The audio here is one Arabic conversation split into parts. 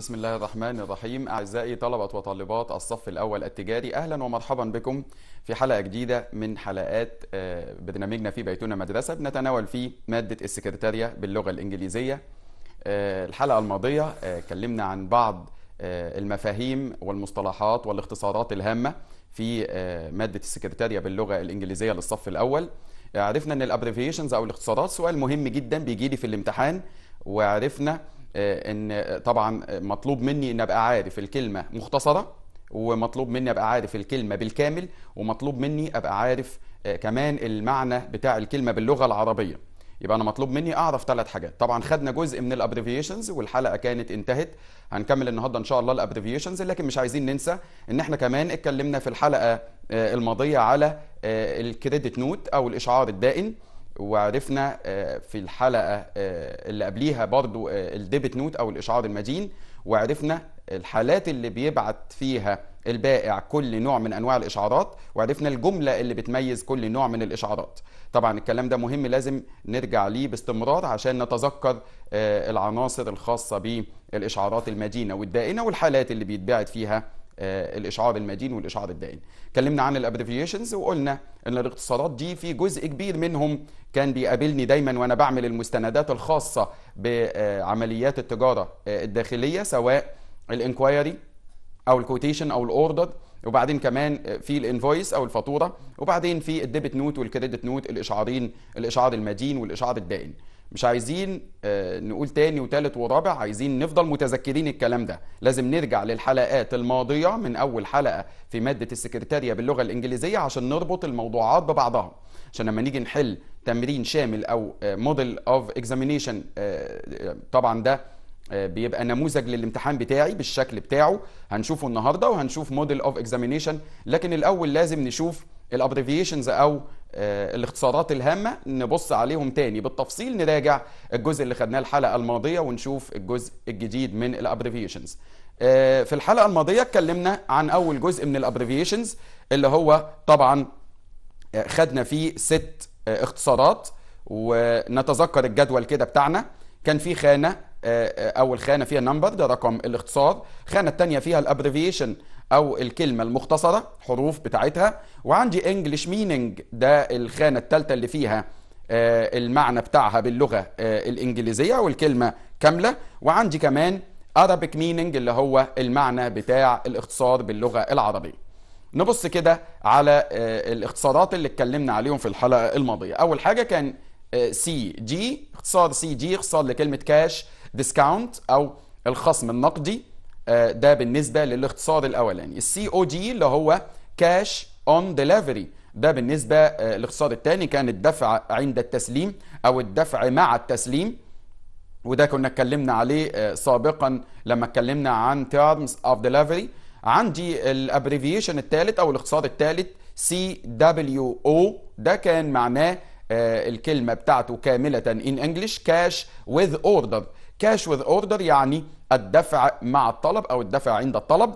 بسم الله الرحمن الرحيم أعزائي طلبة وطالبات الصف الأول التجاري أهلا ومرحبا بكم في حلقة جديدة من حلقات آه، برنامجنا في بيتنا مدرسة بنتناول فيه مادة السكرتارية باللغة الإنجليزية آه، الحلقة الماضية آه، اتكلمنا عن بعض المفاهيم والمصطلحات والاختصارات الهامة في مادة السكرتارية باللغة الإنجليزية للصف الأول عرفنا ان الابريفيشنز او الاختصارات سؤال مهم جدا بيجي لي في الامتحان وعرفنا آه، ان آه، طبعا مطلوب مني ان ابقى عارف الكلمه مختصره ومطلوب مني ابقى عارف الكلمه بالكامل ومطلوب مني ابقى عارف آه، كمان المعنى بتاع الكلمه باللغه العربيه يبقى انا مطلوب مني اعرف ثلاث حاجات طبعا خدنا جزء من الابريفيشنز والحلقه كانت انتهت هنكمل النهارده ان شاء الله الابريفيشنز لكن مش عايزين ننسى ان احنا كمان اتكلمنا في الحلقه الماضيه على الكريدت نوت او الاشعار الدائن وعرفنا آه، في الحلقه آه، اللي قبليها برضو آه، الديبت نوت او الاشعار المدين وعرفنا الحالات اللي بيبعت فيها البائع كل نوع من انواع الاشعارات وعرفنا الجمله اللي بتميز كل نوع من الاشعارات طبعا الكلام ده مهم لازم نرجع ليه باستمرار عشان نتذكر العناصر الخاصه بالاشعارات المدينه والدائنه والحالات اللي بيتبعت فيها آه، الاشعاع المدين والاشعاع الدائم اتكلمنا عن الابريفيشنز وقلنا ان الاختصارات دي في جزء كبير منهم كان بيقابلني دايما وانا بعمل المستندات الخاصه بعمليات التجاره آه، الداخليه سواء الانكوايري او الكوتيشن او الاوردر وبعدين كمان آه، في الانفويس او الفاتوره وبعدين في الديبت نوت والكريدت نوت الاشعارين الاشعار المدين والاشعار الدائن مش عايزين آه، نقول تاني وتالت ورابع عايزين نفضل متذكرين الكلام ده لازم نرجع للحلقات الماضية من أول حلقة في مادة السكرتارية باللغة الإنجليزية عشان نربط الموضوعات ببعضها عشان لما نيجي نحل تمرين شامل أو موديل أوف إكزامينيشن طبعا ده آه، بيبقى نموذج للامتحان بتاعي بالشكل بتاعه هنشوفه النهارده وهنشوف موديل اوف اكزامينيشن لكن الاول لازم نشوف الابريفيشنز او آه، الاختصارات الهامه نبص عليهم تاني بالتفصيل نراجع الجزء اللي خدناه الحلقه الماضيه ونشوف الجزء الجديد من الابريفيشنز آه، في الحلقه الماضيه اتكلمنا عن اول جزء من الابريفيشنز اللي هو طبعا آه، خدنا فيه ست اختصارات ونتذكر الجدول كده بتاعنا كان في خانه اول خانه فيها نمبر ده رقم الاختصار الخانه الثانيه فيها الابريفيشن او الكلمه المختصره حروف بتاعتها وعندي انجلش ميننج ده الخانه الثالثه اللي فيها آه، المعنى بتاعها باللغه آه، الانجليزيه والكلمه كامله وعندي كمان Arabic meaning اللي هو المعنى بتاع الاختصار باللغه العربيه نبص كده على آه، الاختصارات اللي اتكلمنا عليهم في الحلقه الماضيه اول حاجه كان سي جي اختصار سي جي اختصار لكلمه كاش ديسكاونت او الخصم النقدي آه، ده بالنسبه للاختصار الاولاني السي او دي اللي هو كاش اون ديليفري ده بالنسبه آه، للاختصار الثاني كان الدفع عند التسليم او الدفع مع التسليم وده كنا اتكلمنا عليه آه، سابقا لما اتكلمنا عن تيرمز اوف ديليفري عندي الابريفيشن الثالث او الاختصار الثالث سي دبليو او ده كان معناه الكلمة بتاعته كاملة ان انجلش كاش with اوردر كاش وذ اوردر يعني الدفع مع الطلب او الدفع عند الطلب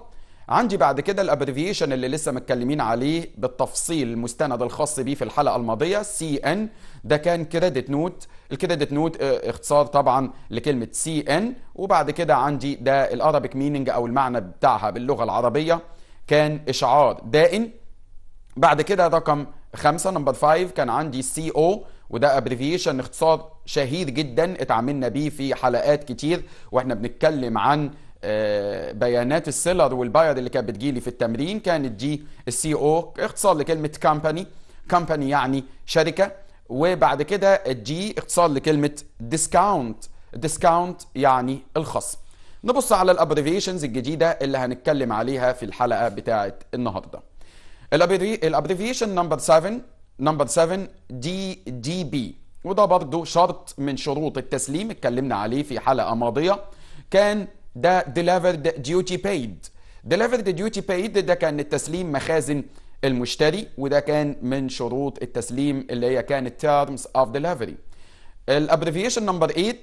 عندي بعد كده الابريفيشن اللي لسه متكلمين عليه بالتفصيل المستند الخاص بيه في الحلقه الماضيه سي ان ده كان كريدت نوت الكريدت نوت اختصار طبعا لكلمه سي ان وبعد كده عندي ده الارابيك ميننج او المعنى بتاعها باللغه العربيه كان اشعار دائن بعد كده رقم خمسة نمبر 5 كان عندي سي او وده ابريفيشن اختصار شهير جدا اتعاملنا بيه في حلقات كتير واحنا بنتكلم عن آه، بيانات السيلر والباير اللي كانت بتجيلي في التمرين كانت دي السي او اختصار لكلمه كامباني كامباني يعني شركه وبعد كده الدي اختصار لكلمه ديسكاونت ديسكاونت يعني الخصم نبص على الابريفيشنز الجديده اللي هنتكلم عليها في الحلقه بتاعه النهارده الابريفيشن نمبر 7 نمبر 7 دي دي بي وده برضو شرط من شروط التسليم اتكلمنا عليه في حلقة ماضية كان ده delivered duty paid delivered duty paid ده كان التسليم مخازن المشتري وده كان من شروط التسليم اللي هي كانت terms of delivery الابريفيشن نمبر 8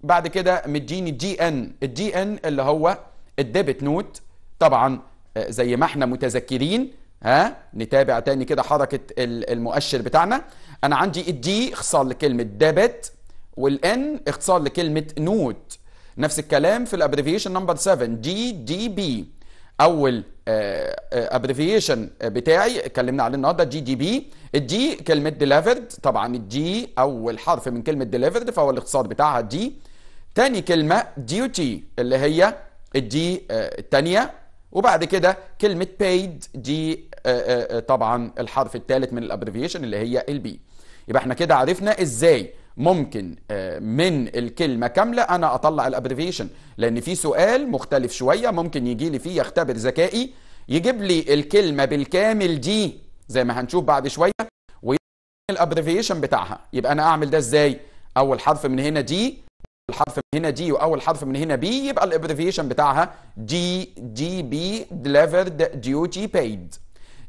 بعد كده مديني جي ان الجي ان اللي هو الديبت نوت طبعا آه، زي ما احنا متذكرين ها نتابع تاني كده حركة المؤشر بتاعنا أنا عندي الدي اختصار لكلمة ديبت والان اختصار لكلمة نوت نفس الكلام في الابريفيشن نمبر 7 دي دي بي اول ابريفيشن آه، آه، بتاعي اتكلمنا عليه النهارده جي دي بي الدي كلمه ديليفرد طبعا الدي اول حرف من كلمه ديليفرد فهو الاختصار بتاعها دي تاني كلمه ديوتي اللي هي الدي آه، الثانيه وبعد كده كلمة paid دي آه، آه، آه، طبعا الحرف الثالث من الابريفيشن اللي هي البي يبقى احنا كده عرفنا ازاي ممكن من الكلمة كاملة أنا أطلع الابريفيشن لأن في سؤال مختلف شوية ممكن يجي لي فيه يختبر ذكائي يجيب لي الكلمة بالكامل دي زي ما هنشوف بعد شوية الابريفيشن بتاعها يبقى أنا أعمل ده إزاي أول حرف من هنا دي الحرف من هنا دي واول حرف من هنا بي يبقى الابريفيشن بتاعها دي دي بي ديليفرد ديوتي بايد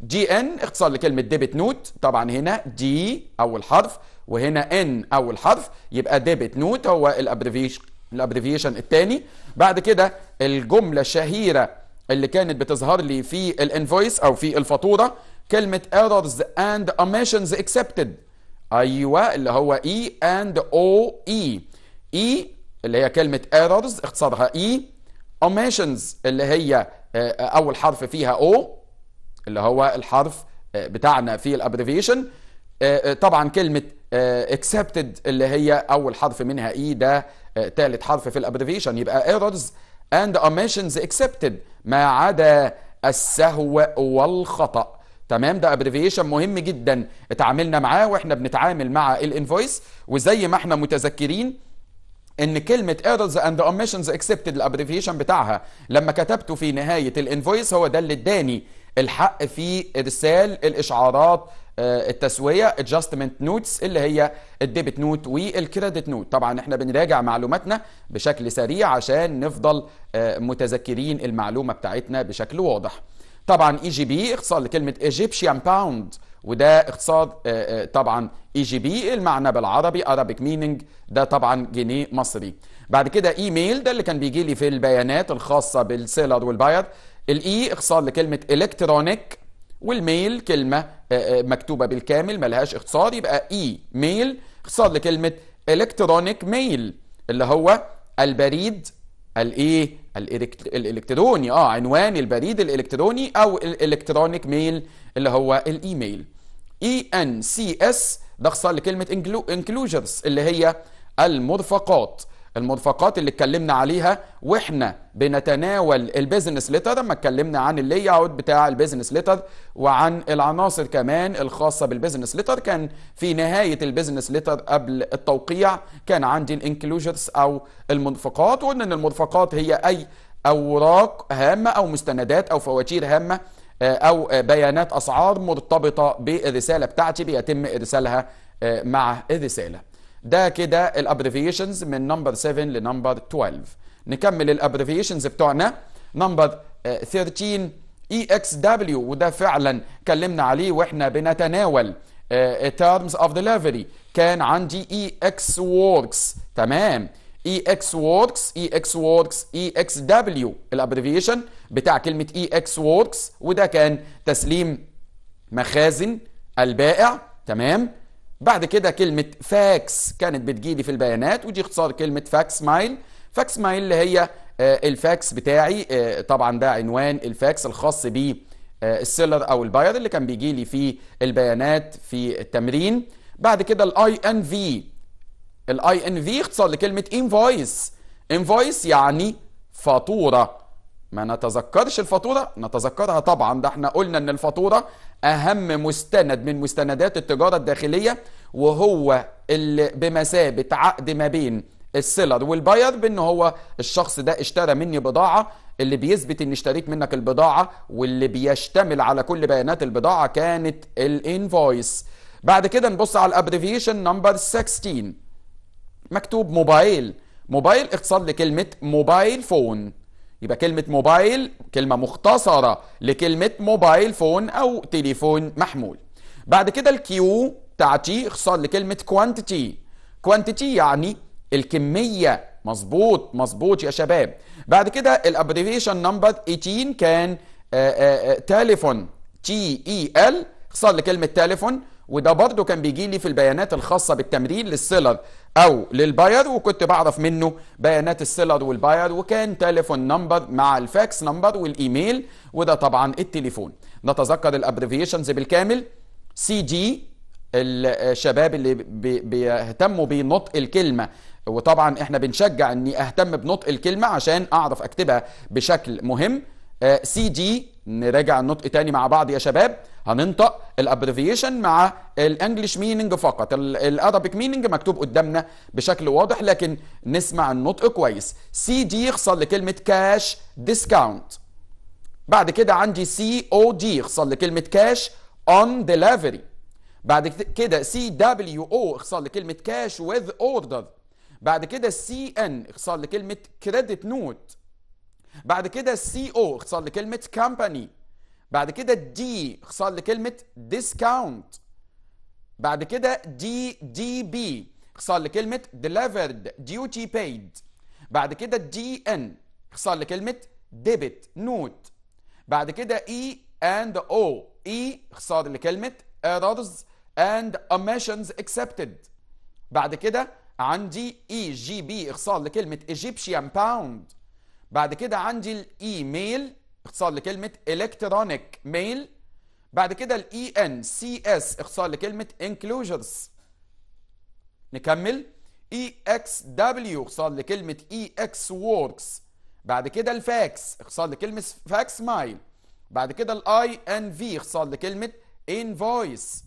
جي ان اختصار لكلمه ديبت نوت طبعا هنا دي اول حرف وهنا ان اول حرف يبقى ديبت نوت هو الابريفيشن الابريفيشن الثاني بعد كده الجمله الشهيره اللي كانت بتظهر لي في الانفويس او في الفاتوره كلمه ايرورز اند اميشنز اكسبتد ايوه اللي هو اي اند او اي اي e, اللي هي كلمه ايرورز اختصارها اي e. اوميشنز اللي هي آه، آه، اول حرف فيها او اللي هو الحرف آه، بتاعنا في الابريفيشن طبعا كلمه اكسبتد اللي هي اول حرف منها اي e، ده ثالث حرف في الابريفيشن يبقى ايرورز اند اوميشنز اكسبتد ما عدا السهو والخطأ تمام ده ابريفيشن مهم جدا اتعاملنا معاه واحنا بنتعامل مع الانفويس وزي ما احنا متذكرين ان كلمه ايرورز اند اوميشنز اكسبتد الابريفيشن بتاعها لما كتبته في نهايه الانفويس هو ده اللي اداني الحق في ارسال الاشعارات آه، التسويه ادجستمنت نوتس اللي هي الديبت نوت والكريدت نوت طبعا احنا بنراجع معلوماتنا بشكل سريع عشان نفضل آه، متذكرين المعلومه بتاعتنا بشكل واضح طبعا اي جي بي اختصار لكلمه ايجيبشن باوند وده اقتصاد آه، آه، طبعا اي جي بي المعنى بالعربي ارابيك ميننج ده طبعا جنيه مصري بعد كده ايميل ده اللي كان بيجي لي في البيانات الخاصه بالسيلر والباير الاي اختصار لكلمه الكترونيك والميل كلمه آه، مكتوبه بالكامل ملهاش اختصار يبقى اي ميل اختصار لكلمه الكترونيك ميل اللي هو البريد الايه الالكتروني اه عنوان البريد الالكتروني او الالكترونيك ميل اللي هو الايميل اي ان سي اس ده اختصار لكلمه انكلوجرز اللي هي المرفقات المرفقات اللي اتكلمنا عليها واحنا بنتناول البيزنس ليتر لما اتكلمنا عن اللي اوت بتاع البيزنس ليتر وعن العناصر كمان الخاصه بالبيزنس ليتر كان في نهايه البيزنس ليتر قبل التوقيع كان عندي الانكلوجرز او المرفقات وقلنا ان المرفقات هي اي اوراق هامه او مستندات او فواتير هامه آه، او آه، بيانات اسعار مرتبطه بالرساله بتاعتي بيتم ارسالها آه، مع الرساله ده كده الابريفيشنز من نمبر 7 لنمبر 12 نكمل الابريفيشنز بتوعنا نمبر 13 اي اكس دبليو وده فعلا كلمنا عليه واحنا بنتناول تيرمز اوف ديليفري كان عندي اي اكس ووركس تمام اي اكس ووركس اي اكس ووركس اي اكس دبليو الابريفيشن بتاع كلمه اي اكس ووركس وده كان تسليم مخازن البائع تمام بعد كده كلمه فاكس كانت بتجيلي في البيانات ودي اختصار كلمه فاكس مايل فاكس مايل اللي هي آه، الفاكس بتاعي آه، طبعا ده عنوان الفاكس الخاص ب آه، السيلر او الباير اللي كان بيجي لي في البيانات في التمرين بعد كده الاي ان في الاي ان في اختصار لكلمه انفويس انفويس يعني فاتوره ما نتذكرش الفاتوره نتذكرها طبعا ده احنا قلنا ان الفاتوره اهم مستند من مستندات التجاره الداخليه وهو اللي بمثابه عقد ما بين السيلر والباير بان هو الشخص ده اشترى مني بضاعه اللي بيثبت ان اشتريت منك البضاعه واللي بيشتمل على كل بيانات البضاعه كانت الانفويس بعد كده نبص على الابريفيشن نمبر 16 مكتوب موبايل موبايل اختصار لكلمة موبايل فون يبقى كلمة موبايل كلمة مختصرة لكلمة موبايل فون أو تليفون محمول بعد كده الكيو بتاعتي اختصار لكلمة كوانتيتي كوانتيتي يعني الكمية مظبوط مظبوط يا شباب بعد كده الابريفيشن نمبر 18 كان تليفون تي اي ال اختصار لكلمة تليفون وده برضو كان بيجي لي في البيانات الخاصة بالتمرين للسيلر أو للباير وكنت بعرف منه بيانات السيلر والباير وكان تليفون نمبر مع الفاكس نمبر والإيميل وده طبعا التليفون نتذكر الابريفيشنز بالكامل سي جي الشباب اللي بيهتموا بنطق الكلمة وطبعا احنا بنشجع اني اهتم بنطق الكلمة عشان اعرف اكتبها بشكل مهم آه، سي جي نراجع النطق تاني مع بعض يا شباب هننطق الابريفيشن مع الانجليش ميننج فقط الارابيك ميننج مكتوب قدامنا بشكل واضح لكن نسمع النطق كويس سي دي يخصل لكلمه كاش ديسكاونت بعد كده عندي سي او دي يخصل لكلمه كاش اون ديليفري بعد كده سي دبليو او اخصار لكلمه كاش وذ اوردر بعد كده سي ان اخصار لكلمه كريدت نوت بعد كده سي او اختصار لكلمه كامباني بعد كده دي اختصار لكلمه ديسكاونت بعد كده دي دي بي اختصار لكلمه ديليفرد ديوتي بايد بعد كده دي ان اختصار لكلمه ديبت نوت بعد كده اي اند او اي اختصار لكلمه errors and omissions accepted بعد كده عندي اي جي بي اختصار لكلمه Egyptian باوند بعد كده عندي الايميل اختصار لكلمه الكترونيك ميل بعد كده الاي ان سي اس اختصار لكلمه انكلوجرز نكمل اي اكس دبليو اختصار لكلمه اي اكس ووركس بعد كده الفاكس اختصار لكلمه فاكس مايل بعد كده الاي ان في اختصار لكلمه انفويس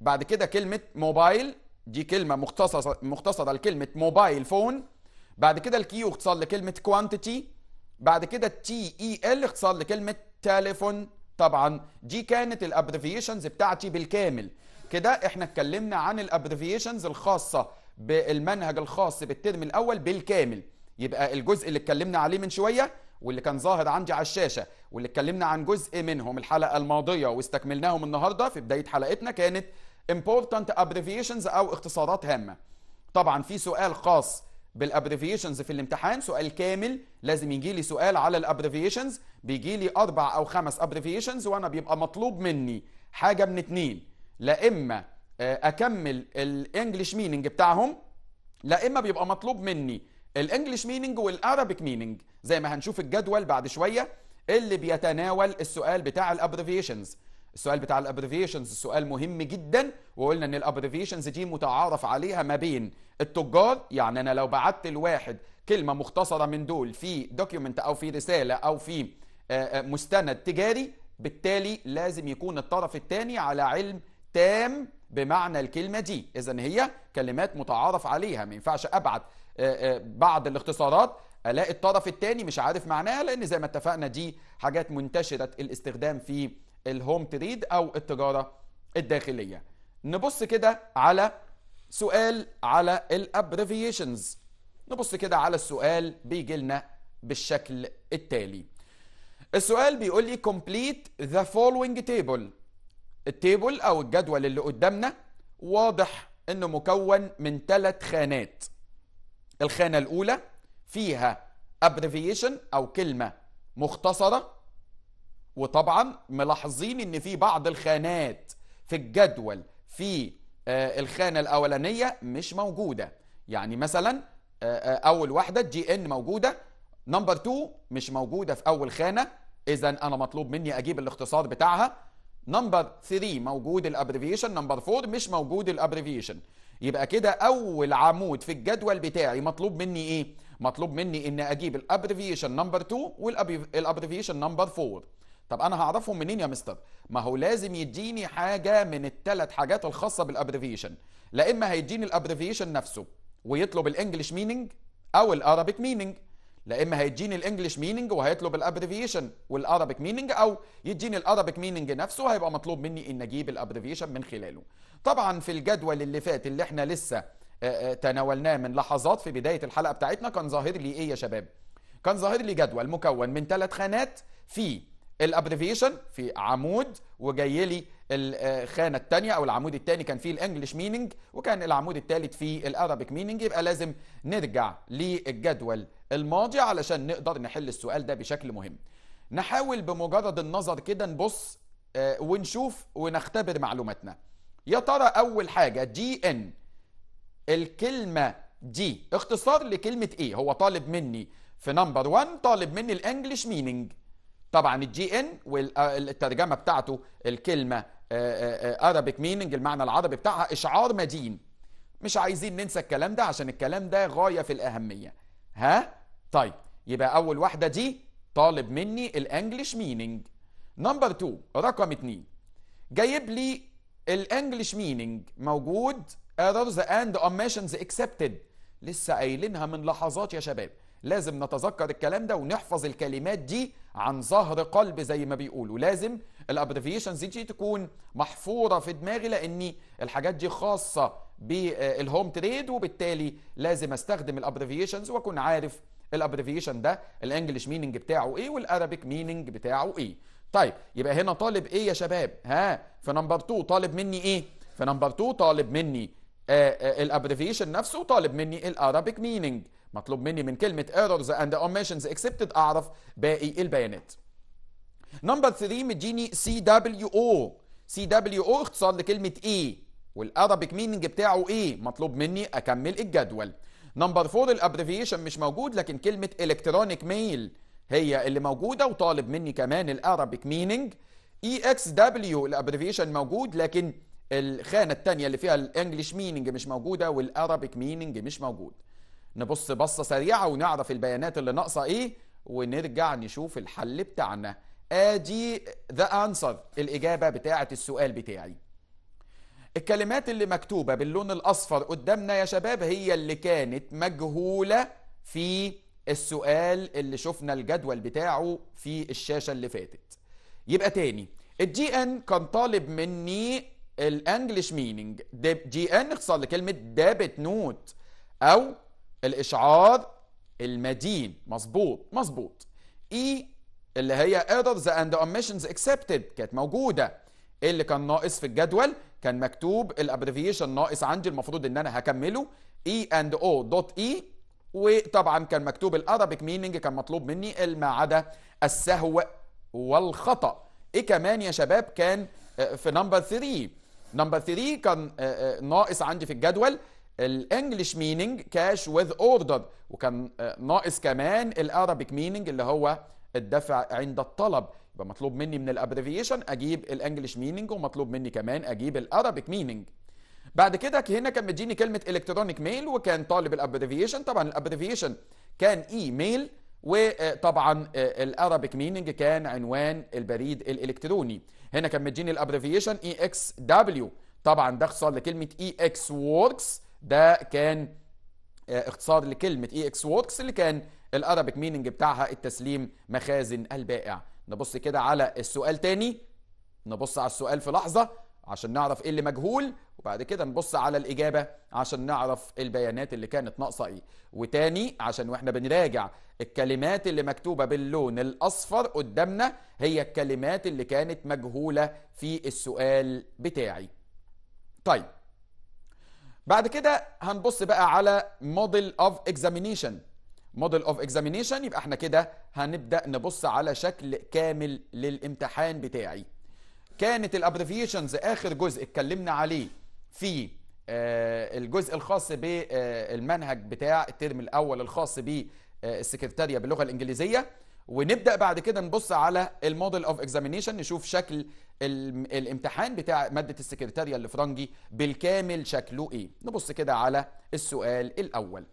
بعد كده كلمه موبايل دي كلمه مختصره مختصره لكلمه موبايل فون بعد كده الكيو اختصار لكلمة كوانتيتي بعد كده التي اي ال اختصار لكلمة تليفون طبعا دي كانت الابريفيشنز بتاعتي بالكامل كده احنا اتكلمنا عن الابريفيشنز الخاصة بالمنهج الخاص بالترم الاول بالكامل يبقى الجزء اللي اتكلمنا عليه من شوية واللي كان ظاهر عندي على الشاشة واللي اتكلمنا عن جزء منهم الحلقة الماضية واستكملناهم النهاردة في بداية حلقتنا كانت important abbreviations او اختصارات هامة طبعا في سؤال خاص بالابريفيشنز في الامتحان سؤال كامل لازم يجي لي سؤال على الابريفيشنز بيجي لي اربع او خمس ابريفيشنز وانا بيبقى مطلوب مني حاجه من اتنين لا اما آه، اكمل الانجليش ميننج بتاعهم لا اما بيبقى مطلوب مني الانجليش ميننج والارابيك ميننج زي ما هنشوف الجدول بعد شويه اللي بيتناول السؤال بتاع الابريفيشنز السؤال بتاع الابريفيشنز سؤال مهم جدا وقلنا ان الابريفيشنز دي متعارف عليها ما بين التجار يعني انا لو بعت الواحد كلمه مختصره من دول في دوكيومنت او في رساله او في آه، آه، مستند تجاري بالتالي لازم يكون الطرف الثاني على علم تام بمعنى الكلمه دي اذا هي كلمات متعارف عليها ما ينفعش ابعت آه، بعض الاختصارات الاقي الطرف الثاني مش عارف معناها لان زي ما اتفقنا دي حاجات منتشره الاستخدام في الهوم تريد او التجاره الداخليه نبص كده على سؤال على الابريفيشنز نبص كده على السؤال بيجي لنا بالشكل التالي السؤال بيقول لي complete the following table التيبل او الجدول اللي قدامنا واضح انه مكون من ثلاث خانات الخانه الاولى فيها abbreviation او كلمه مختصره وطبعا ملاحظين ان في بعض الخانات في الجدول في آه، الخانة الأولانية مش موجودة يعني مثلا آه، آه، أول واحدة جي إن موجودة نمبر 2 مش موجودة في أول خانة إذا أنا مطلوب مني أجيب الاختصار بتاعها نمبر 3 موجود الابريفيشن نمبر 4 مش موجود الابريفيشن يبقى كده أول عمود في الجدول بتاعي مطلوب مني إيه؟ مطلوب مني إن أجيب الابريفيشن نمبر 2 والابريفيشن نمبر 4 طب انا هعرفهم منين يا مستر ما هو لازم يديني حاجه من الثلاث حاجات الخاصه بالابريفيشن لا اما هيديني الابريفيشن نفسه ويطلب الانجليش مينينج او الارابيك مينينج لا اما هيديني الانجليش مينينج وهيطلب الابريفيشن والارابيك مينينج او يديني الارابيك مينينج نفسه هيبقى مطلوب مني ان اجيب الابريفيشن من خلاله طبعا في الجدول اللي فات اللي احنا لسه آه، آه، تناولناه من لحظات في بدايه الحلقه بتاعتنا كان ظاهر لي ايه يا شباب كان ظاهر لي جدول مكون من ثلاث خانات فيه الابريفيشن في عمود وجاي لي الخانه آه، الثانيه او العمود الثاني كان فيه الانجلش ميننج وكان العمود الثالث فيه الارابيك ميننج يبقى لازم نرجع للجدول الماضي علشان نقدر نحل السؤال ده بشكل مهم نحاول بمجرد النظر كده نبص آه، ونشوف ونختبر معلوماتنا يا ترى اول حاجه دي ان الكلمه دي اختصار لكلمه ايه هو طالب مني في نمبر 1 طالب مني الانجلش ميننج طبعا الجي ان آه، والترجمه بتاعته الكلمه ارابيك آه، آه، ميننج المعنى العربي بتاعها اشعار مدين مش عايزين ننسى الكلام ده عشان الكلام ده غايه في الاهميه ها طيب يبقى اول واحده دي طالب مني الانجليش ميننج نمبر 2 رقم 2 جايب لي الانجليش ميننج موجود ايرورز اند اميشنز اكسبتد لسه قايلينها من لحظات يا شباب لازم نتذكر الكلام ده ونحفظ الكلمات دي عن ظهر قلب زي ما بيقولوا لازم الابريفيشنز دي تكون محفوره في دماغي لاني الحاجات دي خاصه بالهوم تريد وبالتالي لازم استخدم الابريفيشنز واكون عارف الابريفيشن ده الانجليش ميننج بتاعه ايه والارابيك ميننج بتاعه ايه طيب يبقى هنا طالب ايه يا شباب ها في نمبر 2 طالب مني ايه في نمبر 2 طالب مني الابريفيشن نفسه وطالب مني الارابيك ميننج مطلوب مني من كلمة errors and omissions accepted أعرف باقي البيانات نمبر 3 مديني CWO CWO اختصار لكلمة A والأرابيك مينينج بتاعه إيه مطلوب مني أكمل الجدول نمبر 4 الابريفيشن مش موجود لكن كلمة الكترونيك ميل هي اللي موجودة وطالب مني كمان الأرابيك مينينج. EXW الابريفيشن موجود لكن الخانه التانية اللي فيها الانجليش مينينج مش موجوده والارابيك مينينج مش موجود نبص بصة سريعة ونعرف البيانات اللي ناقصة إيه ونرجع نشوف الحل بتاعنا آدي ذا أنسر الإجابة بتاعة السؤال بتاعي الكلمات اللي مكتوبة باللون الأصفر قدامنا يا شباب هي اللي كانت مجهولة في السؤال اللي شفنا الجدول بتاعه في الشاشة اللي فاتت يبقى تاني الجي ان كان طالب مني الانجلش مينينج جي ان اختصار لكلمة دابت نوت او الإشعار المدين مظبوط مظبوط E اللي هي ايرورز and omissions accepted كانت موجودة اللي كان ناقص في الجدول كان مكتوب الابريفيشن ناقص عندي المفروض ان انا هكمله اي اند او دوت اي وطبعا كان مكتوب الارابيك ميننج كان مطلوب مني ما عدا السهو والخطا ايه كمان يا شباب كان آه، في نمبر 3 نمبر 3 كان آه، آه، ناقص عندي في الجدول الانجليش مينينج كاش وذ اوردر وكان ناقص كمان الارابيك مينينج اللي هو الدفع عند الطلب يبقى مطلوب مني من الابريفيشن اجيب الانجليش مينينج ومطلوب مني كمان اجيب الارابيك مينينج بعد كده هنا كان مديني كلمه الكترونيك ميل وكان طالب الابريفيشن طبعا الابريفيشن كان اي ميل وطبعا الارابيك مينينج كان عنوان البريد الالكتروني هنا كان مديني الابريفيشن اي اكس دبليو طبعا ده اختصار لكلمه اي اكس ووركس ده كان اختصار آه، لكلمة اي اكس ووركس اللي كان الارابيك ميننج بتاعها التسليم مخازن البائع نبص كده على السؤال تاني نبص على السؤال في لحظة عشان نعرف ايه اللي مجهول وبعد كده نبص على الإجابة عشان نعرف البيانات اللي كانت ناقصة ايه وتاني عشان واحنا بنراجع الكلمات اللي مكتوبة باللون الأصفر قدامنا هي الكلمات اللي كانت مجهولة في السؤال بتاعي طيب بعد كده هنبص بقى على موديل اوف اكزامينيشن موديل اوف اكزامينيشن يبقى احنا كده هنبدا نبص على شكل كامل للامتحان بتاعي كانت الابريفيشنز اخر جزء اتكلمنا عليه في آه، الجزء الخاص بالمنهج آه، بتاع الترم الاول الخاص بالسكرتاريه آه، باللغه الانجليزيه ونبدا بعد كده نبص على الموديل اوف اكزامينيشن نشوف شكل الامتحان بتاع ماده السكرتاريه اللي بالكامل شكله ايه نبص كده على السؤال الاول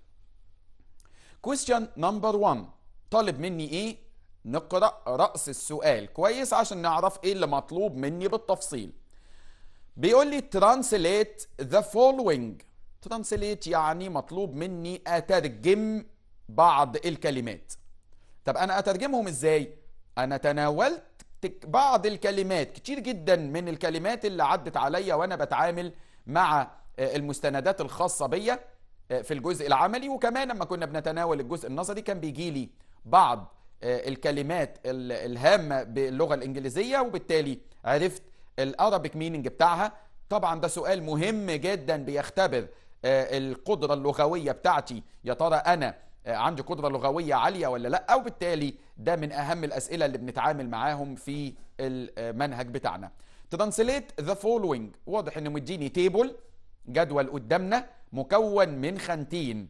كويستشن نمبر 1 طالب مني ايه نقرا راس السؤال كويس عشان نعرف ايه اللي مطلوب مني بالتفصيل بيقول لي ترانسليت ذا فولوينج ترانسليت يعني مطلوب مني اترجم بعض الكلمات طب انا اترجمهم ازاي انا تناولت بعض الكلمات كتير جدا من الكلمات اللي عدت عليا وانا بتعامل مع آه، المستندات الخاصه بيا آه، في الجزء العملي وكمان لما كنا بنتناول الجزء النظري كان بيجي لي بعض آه، الكلمات الهامه باللغه الانجليزيه وبالتالي عرفت الارابيك ميننج بتاعها طبعا ده سؤال مهم جدا بيختبر القدره اللغويه بتاعتي يا ترى انا آه، عندي قدرة لغوية عالية ولا لا وبالتالي ده من أهم الأسئلة اللي بنتعامل معاهم في المنهج بتاعنا ترانسليت ذا فولوينج واضح انه مديني تيبل جدول قدامنا مكون من خانتين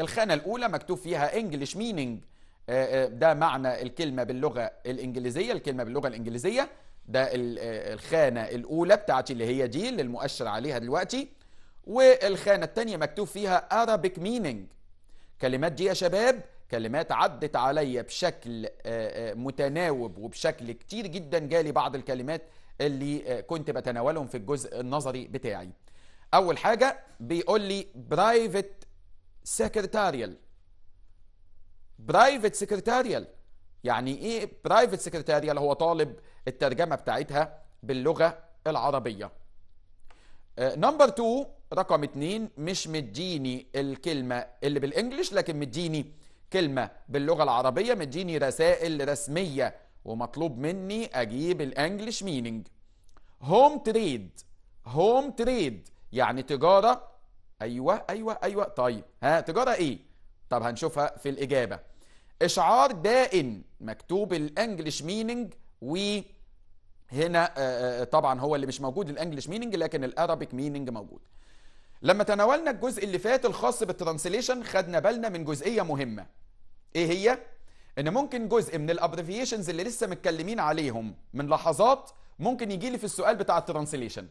الخانة الأولى مكتوب فيها انجلش آه، مينينج آه، ده معنى الكلمة باللغة الإنجليزية الكلمة باللغة الإنجليزية ده الخانة الأولى بتاعتي اللي هي دي اللي المؤشر عليها دلوقتي والخانة الثانية مكتوب فيها Arabic meaning كلمات دي يا شباب كلمات عدت عليا بشكل آه، آه، متناوب وبشكل كتير جدا جالي بعض الكلمات اللي آه، كنت بتناولهم في الجزء النظري بتاعي اول حاجه بيقول لي برايفت سكرتاريال برايفت سكرتاريال يعني ايه برايفت سكرتاريال هو طالب الترجمه بتاعتها باللغه العربيه نمبر 2 رقم اتنين مش مديني الكلمة اللي بالانجلش لكن مديني كلمة باللغة العربية مديني رسائل رسمية ومطلوب مني اجيب الانجلش مينينج هوم تريد هوم تريد يعني تجارة ايوه ايوه ايوه طيب ها تجارة ايه طب هنشوفها في الاجابة اشعار دائن مكتوب الانجلش مينينج و هنا آه، آه، طبعا هو اللي مش موجود الانجلش مينينج لكن الارابيك مينينج موجود لما تناولنا الجزء اللي فات الخاص بالترانسليشن خدنا بالنا من جزئية مهمة ايه هي؟ ان ممكن جزء من الابريفيشنز اللي لسه متكلمين عليهم من لحظات ممكن يجي لي في السؤال بتاع الترانسليشن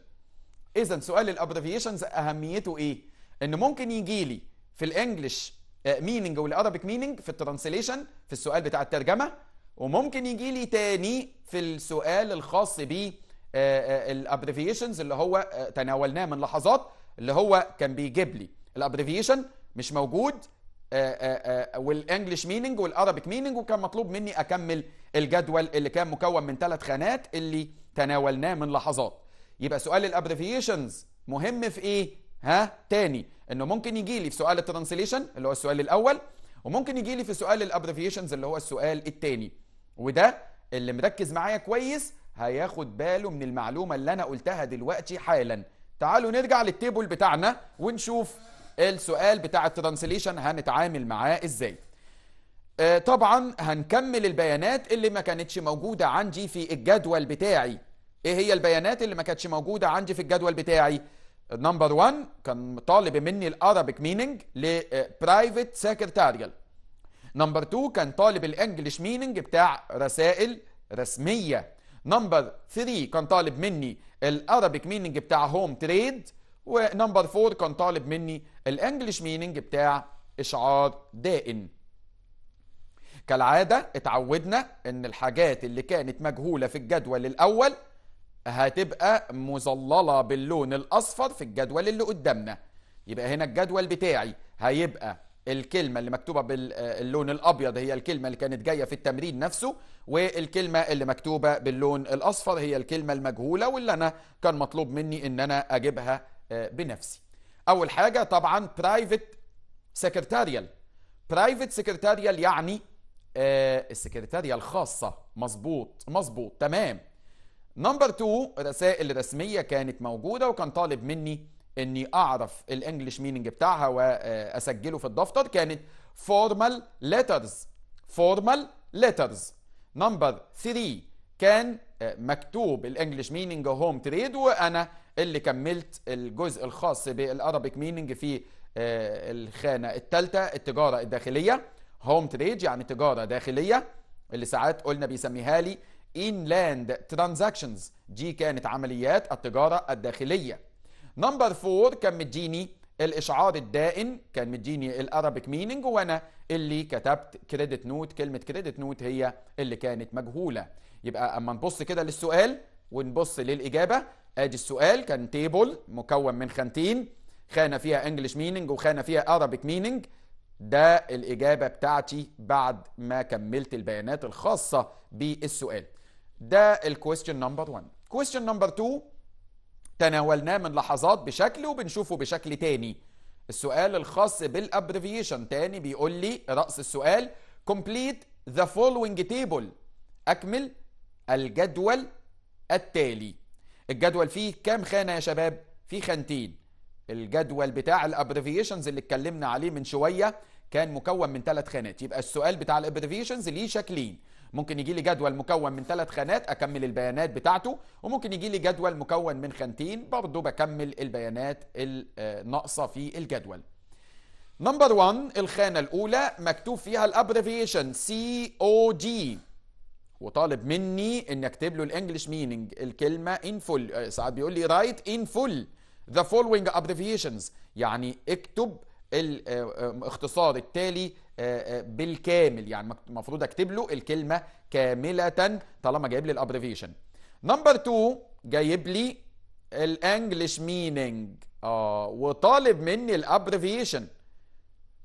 اذا سؤال الابريفيشنز اهميته ايه؟ ان ممكن يجي لي في الانجليش ميننج والارابيك ميننج في الترانسليشن في السؤال بتاع الترجمة وممكن يجي لي تاني في السؤال الخاص بالابريفيشنز آه، آه، الابريفيشنز اللي هو آه، تناولناه من لحظات اللي هو كان بيجيب لي الابريفيشن مش موجود والانجلش ميننج والارابيك ميننج وكان مطلوب مني اكمل الجدول اللي كان مكون من ثلاث خانات اللي تناولناه من لحظات يبقى سؤال الابريفيشنز مهم في ايه ها تاني انه ممكن يجي لي في سؤال الترانسليشن اللي هو السؤال الاول وممكن يجي لي في سؤال الابريفيشنز اللي هو السؤال الثاني وده اللي مركز معايا كويس هياخد باله من المعلومه اللي انا قلتها دلوقتي حالا تعالوا نرجع للتيبل بتاعنا ونشوف السؤال بتاع الترانسليشن هنتعامل معاه ازاي آه، طبعا هنكمل البيانات اللي ما كانتش موجودة عندي في الجدول بتاعي ايه هي البيانات اللي ما كانتش موجودة عندي في الجدول بتاعي نمبر 1 كان طالب مني الارابيك ميننج لبرايفت سكرتاريال نمبر 2 كان طالب الانجليش ميننج بتاع رسائل رسميه نمبر 3 كان طالب مني الارابيك ميننج بتاع هوم تريد ونمبر فور كان طالب مني الانجليش ميننج بتاع اشعار دائن كالعادة اتعودنا ان الحاجات اللي كانت مجهولة في الجدول الاول هتبقى مظللة باللون الاصفر في الجدول اللي قدامنا يبقى هنا الجدول بتاعي هيبقى الكلمه اللي مكتوبه باللون آه، الابيض هي الكلمه اللي كانت جايه في التمرين نفسه والكلمه اللي مكتوبه باللون الاصفر هي الكلمه المجهوله واللي انا كان مطلوب مني ان انا اجيبها آه، بنفسي اول حاجه طبعا برايفت سكرتاريال برايفت سكرتاريال يعني آه، السكرتارية الخاصة مظبوط مظبوط تمام نمبر 2 رسائل رسمية كانت موجودة وكان طالب مني اني اعرف الانجليش ميننج بتاعها واسجله في الدفتر كانت فورمال ليترز فورمال ليترز نمبر 3 كان مكتوب الانجليش ميننج هوم تريد وانا اللي كملت الجزء الخاص بالارابيك ميننج في آه، الخانه الثالثه التجاره الداخليه هوم تريد يعني تجاره داخليه اللي ساعات قلنا بيسميها لي انلاند ترانزاكشنز دي كانت عمليات التجاره الداخليه نمبر فور كان مديني الاشعار الدائن كان مديني الارابيك مينينج وانا اللي كتبت كريدت نوت كلمه كريدت نوت هي اللي كانت مجهوله يبقى اما نبص كده للسؤال ونبص للاجابه ادي السؤال كان تيبل مكون من خانتين خانه فيها انجلش مينينج وخانه فيها ارابيك مينينج ده الاجابه بتاعتي بعد ما كملت البيانات الخاصه بالسؤال ده الكويستشن نمبر 1 كويستشن نمبر 2 تناولناه من لحظات بشكل وبنشوفه بشكل تاني السؤال الخاص بالابريفيشن تاني بيقول لي رأس السؤال complete the following table أكمل الجدول التالي الجدول فيه كام خانة يا شباب؟ فيه خانتين الجدول بتاع الابريفيشنز اللي اتكلمنا عليه من شوية كان مكون من ثلاث خانات يبقى السؤال بتاع الابريفيشنز ليه شكلين ممكن يجي لي جدول مكون من ثلاث خانات اكمل البيانات بتاعته وممكن يجي لي جدول مكون من خانتين برضه بكمل البيانات الناقصه في الجدول نمبر 1 الخانه الاولى مكتوب فيها الابريفيشن سي او جي وطالب مني ان اكتب له الانجليش ميننج الكلمه ان آه، فول ساعات بيقول لي رايت ان فول ذا فولوينج ابريفيشنز يعني اكتب الاختصار آه، آه، التالي آه، آه، بالكامل يعني المفروض اكتب له الكلمه كامله طالما جايب لي الابريفيشن نمبر 2 جايب لي الانجلش مينينج اه وطالب مني الابريفيشن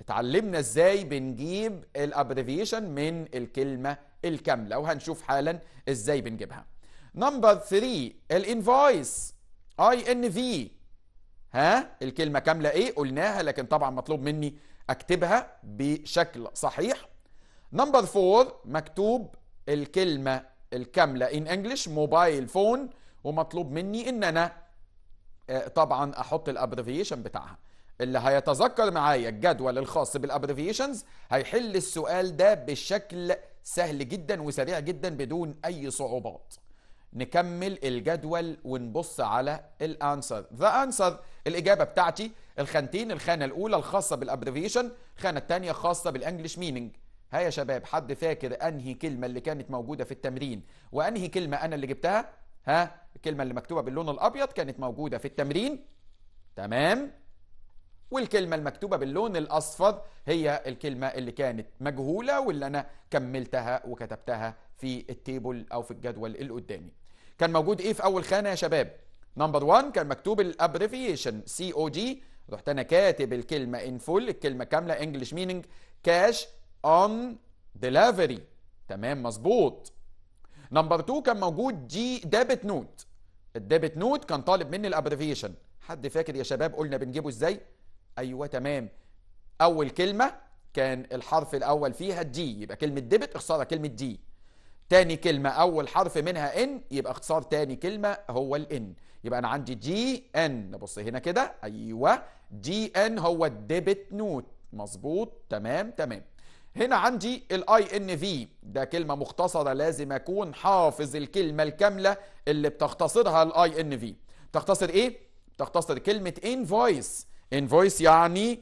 اتعلمنا ازاي بنجيب الابريفيشن من الكلمه الكامله وهنشوف حالا ازاي بنجيبها نمبر 3 الانفويس اي ان في ها الكلمه كامله ايه قلناها لكن طبعا مطلوب مني اكتبها بشكل صحيح نمبر فور مكتوب الكلمة الكاملة ان انجلش موبايل فون ومطلوب مني ان انا آه، طبعا احط الابريفيشن بتاعها اللي هيتذكر معايا الجدول الخاص بالابريفيشنز هيحل السؤال ده بشكل سهل جدا وسريع جدا بدون اي صعوبات نكمل الجدول ونبص على الانسر ذا انسر الاجابه بتاعتي الخانتين الخانه الاولى الخاصه بالابريفيشن الخانه الثانيه خاصه بالانجلش مينينج ها يا شباب حد فاكر انهي كلمه اللي كانت موجوده في التمرين وانهي كلمه انا اللي جبتها ها الكلمه اللي مكتوبه باللون الابيض كانت موجوده في التمرين تمام والكلمه المكتوبه باللون الاصفر هي الكلمه اللي كانت مجهوله واللي انا كملتها وكتبتها في التيبل او في الجدول اللي قدامي كان موجود ايه في اول خانه يا شباب نمبر 1 كان مكتوب الابريفيشن سي او جي رحت انا كاتب الكلمه ان فول الكلمه كامله انجلش مينينج كاش اون ديليفري تمام مظبوط نمبر 2 كان موجود دي ديبت نوت الديبت نوت كان طالب مني الابريفيشن حد فاكر يا شباب قلنا بنجيبه ازاي ايوه تمام اول كلمه كان الحرف الاول فيها دي يبقى كلمه ديبت اختصارها كلمه دي تاني كلمه اول حرف منها ان يبقى اختصار تاني كلمه هو الان يبقى انا عندي جي ان نبص هنا كده ايوه دي ان هو الديبت نوت مظبوط تمام تمام هنا عندي الاي ان في ده كلمه مختصره لازم اكون حافظ الكلمه الكامله اللي بتختصرها الاي ان في تختصر ايه تختصر كلمه انفويس انفويس يعني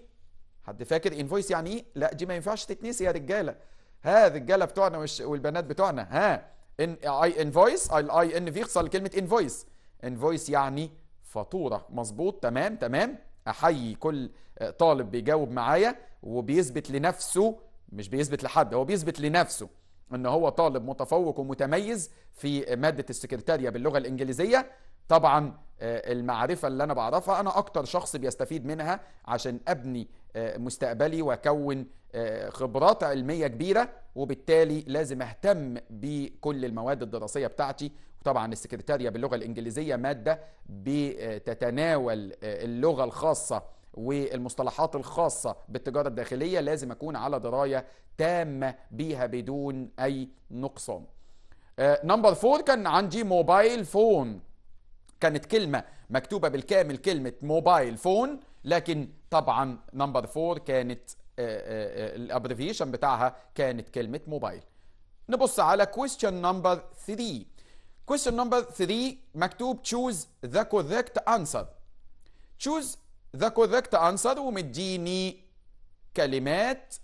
حد فاكر انفويس يعني ايه لا دي ما ينفعش تتنسي يا رجاله ها الرجاله بتوعنا والبنات بتوعنا ها ان اي انفويس الاي ان في اختصار لكلمه انفويس انفويس يعني فاتوره مظبوط تمام تمام احيي كل آه، طالب بيجاوب معايا وبيثبت لنفسه مش بيثبت لحد هو بيثبت لنفسه ان هو طالب متفوق ومتميز في ماده السكرتاريه باللغه الانجليزيه طبعا آه، المعرفة اللي أنا بعرفها أنا أكتر شخص بيستفيد منها عشان أبني آه، مستقبلي وأكون آه، خبرات علمية كبيرة وبالتالي لازم أهتم بكل المواد الدراسية بتاعتي وطبعا السكرتارية باللغة الإنجليزية مادة بتتناول اللغة الخاصة والمصطلحات الخاصة بالتجارة الداخلية لازم أكون على دراية تامة بيها بدون أي نقصان نمبر فور كان عندي موبايل فون كانت كلمة مكتوبة بالكامل كلمة موبايل فون لكن طبعا نمبر فور كانت آه، آه، آه، الابريفيشن بتاعها كانت كلمة موبايل نبص على question number 3 question number 3 مكتوب choose the correct answer choose the correct answer ومديني كلمات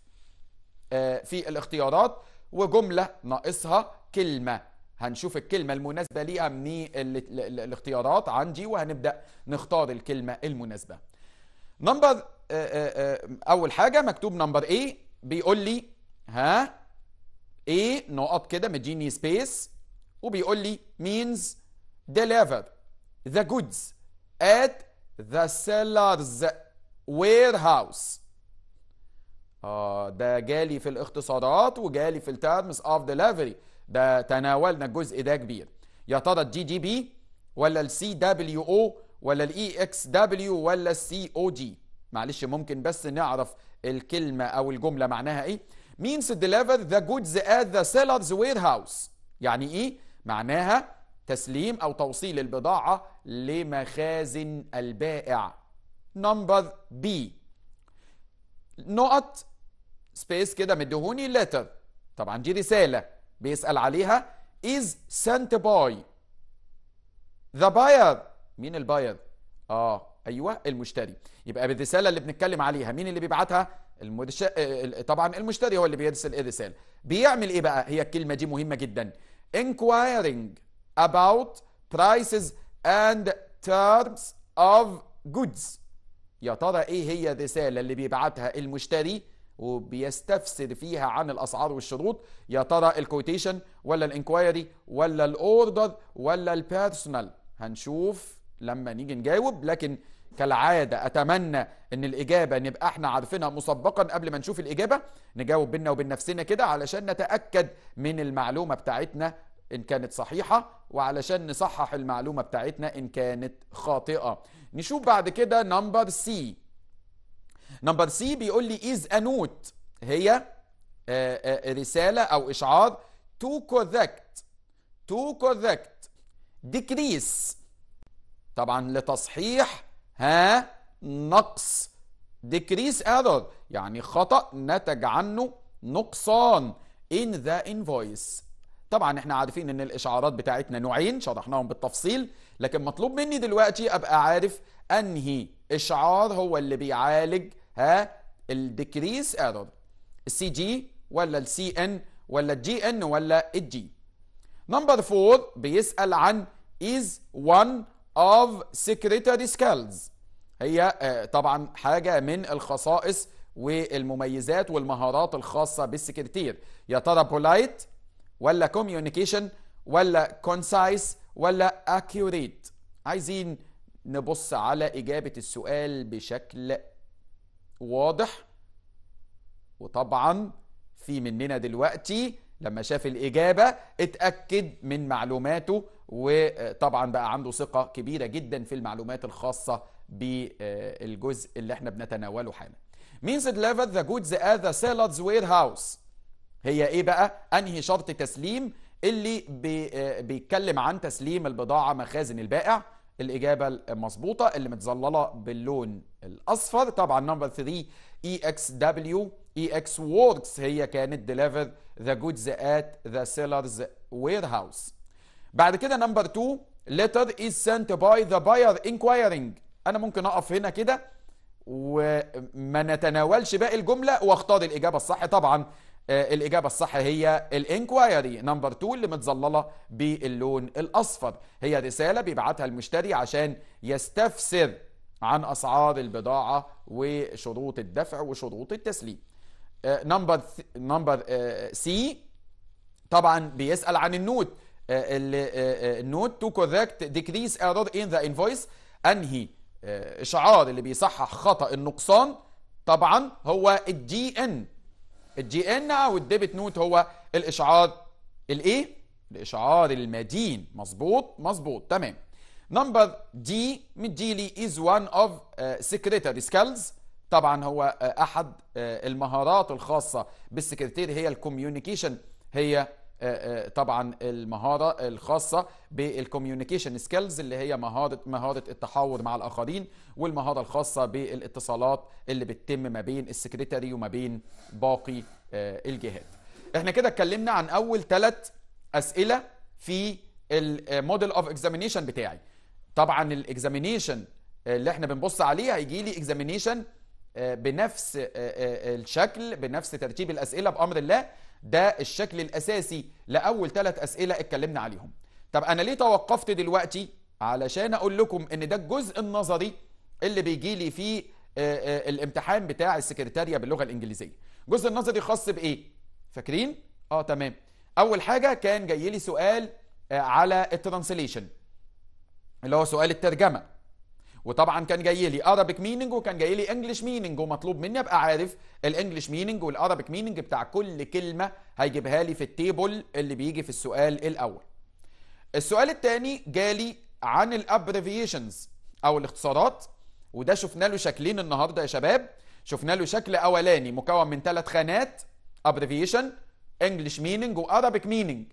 في الاختيارات وجملة ناقصها كلمة هنشوف الكلمة المناسبة ليها من الاختيارات عندي وهنبدأ نختار الكلمة المناسبة نمبر آه، آه، آه، أول حاجة مكتوب نمبر A بيقول لي ها A نقط كده مديني سبيس وبيقول لي means deliver the goods at the seller's warehouse اه ده جالي في الاختصارات وجالي في التيرمز اوف ديليفري ده تناولنا الجزء ده كبير يا ترى الجي جي بي ولا السي دبليو او ولا الاي اكس e دبليو ولا السي او جي معلش ممكن بس نعرف الكلمه او الجمله معناها ايه means deliver the goods at the seller's warehouse يعني ايه معناها تسليم او توصيل البضاعه لمخازن البائع number B نقط سبيس كده مدهوني letter طبعا دي رساله بيسأل عليها is sent by the buyer مين الباير؟ اه ايوه المشتري يبقى بالرساله اللي بنتكلم عليها مين اللي بيبعتها؟ المدش... آه، طبعا المشتري هو اللي بيرسل الرساله بيعمل ايه بقى؟ هي الكلمه دي مهمه جدا inquiring about prices and terms of goods يا ترى ايه هي الرساله اللي بيبعتها المشتري وبيستفسر فيها عن الاسعار والشروط يا ترى الكوتيشن ولا الانكوايري ولا الاوردر ولا البيرسونال هنشوف لما نيجي نجاوب لكن كالعادة أتمنى أن الإجابة نبقى إحنا عارفينها مسبقا قبل ما نشوف الإجابة نجاوب بينا وبين نفسنا كده علشان نتأكد من المعلومة بتاعتنا إن كانت صحيحة وعلشان نصحح المعلومة بتاعتنا إن كانت خاطئة نشوف بعد كده نمبر سي نمبر سي بيقول لي إيز أنوت هي آه، آه، رسالة أو إشعار تو كوركت تو كوركت ديكريس طبعا لتصحيح ها نقص ديكريس ايرور يعني خطأ نتج عنه نقصان in the invoice طبعا احنا عارفين ان الاشعارات بتاعتنا نوعين شرحناهم بالتفصيل لكن مطلوب مني دلوقتي ابقى عارف انهي اشعار هو اللي بيعالج ها الديكريس ايرور السي جي ولا السي ان ولا الجي ان ولا الجي نمبر 4 بيسال عن از وان اوف secretary سكيلز هي آه، طبعا حاجة من الخصائص والمميزات والمهارات الخاصة بالسكرتير يا ترى بولايت ولا كوميونيكيشن ولا كونسايس ولا اكيوريت عايزين نبص على إجابة السؤال بشكل واضح وطبعا في مننا دلوقتي لما شاف الإجابة اتأكد من معلوماته وطبعا بقى عنده ثقة كبيرة جدا في المعلومات الخاصة بالجزء اللي احنا بنتناوله حالا means delivered the goods at the seller's warehouse هي ايه بقى انهي شرط تسليم اللي آه، بيتكلم عن تسليم البضاعة مخازن البائع الإجابة المظبوطة اللي متظللة باللون الأصفر طبعا نمبر 3 اي اكس دبليو اي اكس ووركس هي كانت ديليفر ذا جودز ات ذا سيلرز وير هاوس بعد كده نمبر 2 ليتر از سنت باي ذا باير انكوايرنج انا ممكن اقف هنا كده وما نتناولش باقي الجمله واختار الاجابه الصح طبعا آه، الاجابه الصح هي الانكوايري نمبر 2 اللي متظلله باللون الاصفر هي رساله بيبعتها المشتري عشان يستفسر عن اسعار البضاعه وشروط الدفع وشروط التسليم آه، نمبر نمبر آه، سي طبعا بيسال عن النوت النوت تو كوركت ديكريس ايرور ان ذا انفويس انهي اشعار اللي بيصحح خطا النقصان طبعا هو الدي ان الجي ان او الديبت نوت هو الاشعار الايه الاشعار المدين مظبوط مظبوط تمام نمبر دي مديلي از وان اوف سكرتري سكيلز طبعا هو آه، احد آه، المهارات الخاصه بالسكرتير هي الكوميونيكيشن هي آه، آه، طبعا المهاره الخاصه بالكوميونيكيشن سكيلز اللي هي مهاره مهاره التحاور مع الاخرين والمهاره الخاصه بالاتصالات اللي بتتم ما بين السكرتاري وما بين باقي آه، الجهات. احنا كده اتكلمنا عن اول ثلاث اسئله في الموديل اوف اكزامينيشن بتاعي. طبعا الاكزامينيشن اللي احنا بنبص عليه هيجي لي اكزامينيشن بنفس الشكل بنفس ترتيب الاسئله بامر الله ده الشكل الأساسي لأول ثلاث أسئلة اتكلمنا عليهم طب أنا ليه توقفت دلوقتي علشان أقول لكم إن ده الجزء النظري اللي بيجي لي فيه آه، آه، الامتحان بتاع السكرتارية باللغة الإنجليزية الجزء النظري خاص بإيه؟ فاكرين؟ آه تمام أول حاجة كان جاي لي سؤال آه، على الترانسليشن اللي هو سؤال الترجمة وطبعا كان جاي لي ارابيك ميننج وكان جاي لي انجلش ميننج ومطلوب مني ابقى عارف الانجلش ميننج والارابيك ميننج بتاع كل كلمه هيجيبها لي في التيبل اللي بيجي في السؤال الاول السؤال الثاني جالي عن الابريفيشنز او الاختصارات وده شفنا له شكلين النهارده يا شباب شفنا له شكل اولاني مكون من ثلاث خانات ابريفيشن انجلش ميننج وارابيك ميننج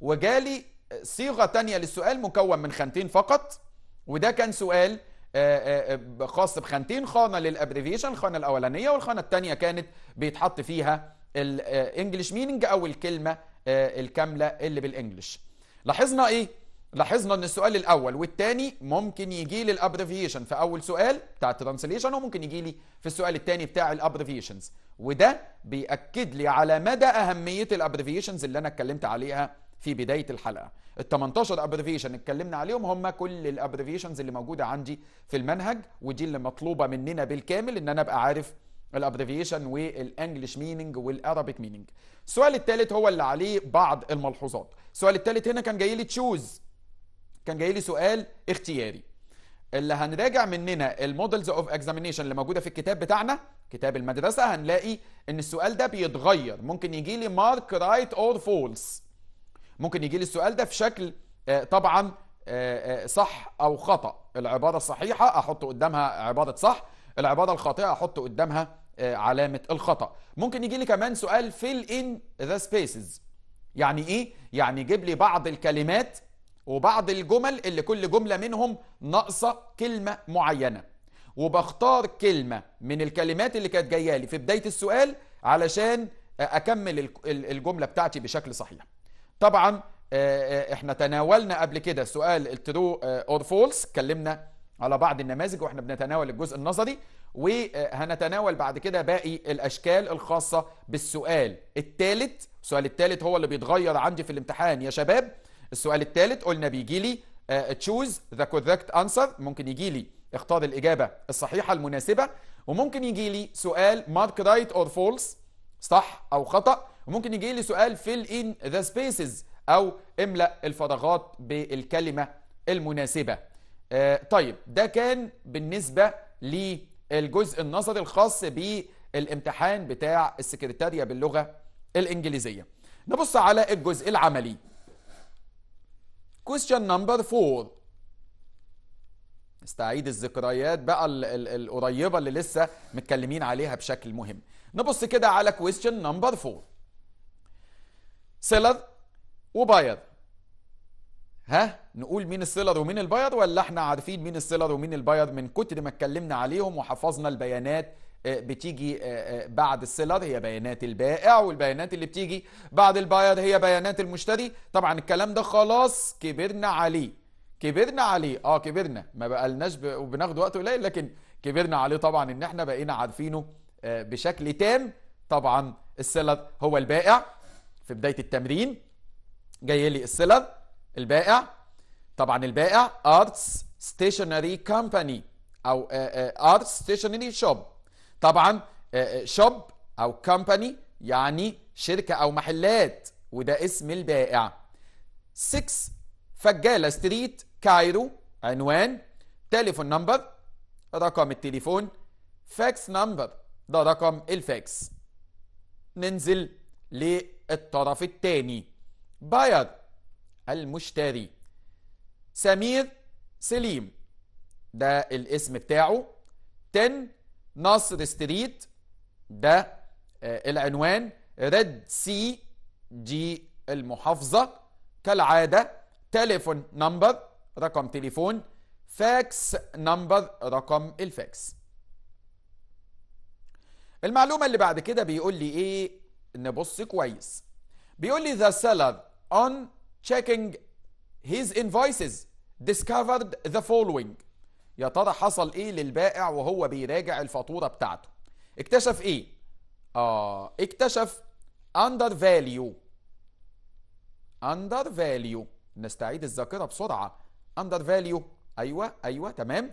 وجالي صيغه ثانيه للسؤال مكون من خانتين فقط وده كان سؤال آه، آه، آه، خاص بخانتين خانة للابريفيشن الخانة الأولانية والخانة الثانية كانت بيتحط فيها الانجليش مينينج أو الكلمة الكاملة اللي بالانجليش لاحظنا ايه؟ لاحظنا ان السؤال الاول والثاني ممكن يجي لي الابريفيشن في اول سؤال بتاع الترانسليشن وممكن يجي لي في السؤال الثاني بتاع الابريفيشنز وده بياكد لي على مدى اهميه الابريفيشنز اللي انا اتكلمت عليها في بدايه الحلقه ال 18 ابريفيشن اتكلمنا عليهم هم كل الابريفيشنز اللي موجوده عندي في المنهج ودي اللي مطلوبه مننا بالكامل ان انا ابقى عارف الابريفيشن والانجلش ميننج والارابيك ميننج السؤال الثالث هو اللي عليه بعض الملحوظات السؤال الثالث هنا كان جاي لي تشوز كان جاي لي سؤال اختياري اللي هنراجع مننا المودلز اوف اكزامينيشن اللي موجوده في الكتاب بتاعنا كتاب المدرسه هنلاقي ان السؤال ده بيتغير ممكن يجي لي مارك رايت اور فولس ممكن يجي لي السؤال ده في شكل آه، طبعا آه، آه، صح او خطا العباره الصحيحه احط قدامها عباره صح العباره الخاطئه احط قدامها علامه الخطا ممكن يجي لي كمان سؤال fill in the spaces يعني ايه يعني جيب لي بعض الكلمات وبعض الجمل اللي كل جمله منهم ناقصه كلمه معينه وبختار كلمه من الكلمات اللي كانت جايه لي في بدايه السؤال علشان اكمل الجمله بتاعتي بشكل صحيح طبعا آه، آه، احنا تناولنا قبل كده سؤال الترو اور آه، فولس اتكلمنا على بعض النماذج واحنا بنتناول الجزء النظري وهنتناول بعد كده باقي الاشكال الخاصه بالسؤال الثالث السؤال الثالث هو اللي بيتغير عندي في الامتحان يا شباب السؤال الثالث قلنا بيجي لي تشوز ذا كوركت انسر ممكن يجي لي اختار الاجابه الصحيحه المناسبه وممكن يجي لي سؤال مارك رايت اور فولس صح او خطا وممكن يجي لي سؤال fill in the spaces أو املأ الفراغات بالكلمة المناسبة آه طيب ده كان بالنسبة للجزء النظري الخاص بالامتحان بتاع السكرتارية باللغة الإنجليزية نبص على الجزء العملي question number 4 نستعيد الذكريات بقى القريبة اللي لسه متكلمين عليها بشكل مهم نبص كده على question number 4 سيلر وبيض ها نقول مين السيلر ومين البيض ولا احنا عارفين مين السيلر ومين البيض من كتر ما اتكلمنا عليهم وحفظنا البيانات آه، بتيجي آه، آه، بعد السيلر هي بيانات البائع والبيانات اللي بتيجي بعد الباير هي بيانات المشتري طبعا الكلام ده خلاص كبرنا عليه كبرنا عليه اه كبرنا ما بقالناش ب... وبناخد وقت قليل لكن كبرنا عليه طبعا ان احنا بقينا عارفينه بشكل تام طبعا السيلر هو البائع في بداية التمرين جاي لي السلر البائع طبعا البائع ارتس ستيشنري كامباني او ارتس ستيشنري شوب طبعا شوب آه، آه، او كامباني يعني شركة او محلات وده اسم البائع 6 فجالة ستريت كايرو عنوان تليفون نمبر رقم التليفون فاكس نمبر ده رقم الفاكس ننزل ل الطرف الثاني باير المشتري سمير سليم ده الاسم بتاعه 10 نصر ستريت ده آه، العنوان ريد سي دي المحافظة كالعادة تليفون نمبر رقم تليفون فاكس نمبر رقم الفاكس المعلومة اللي بعد كده بيقول لي ايه نبص كويس بيقول لي the seller on checking his invoices discovered the following يا ترى حصل ايه للبائع وهو بيراجع الفاتوره بتاعته اكتشف ايه اه اكتشف under value under value نستعيد الذاكره بسرعه under value ايوه ايوه تمام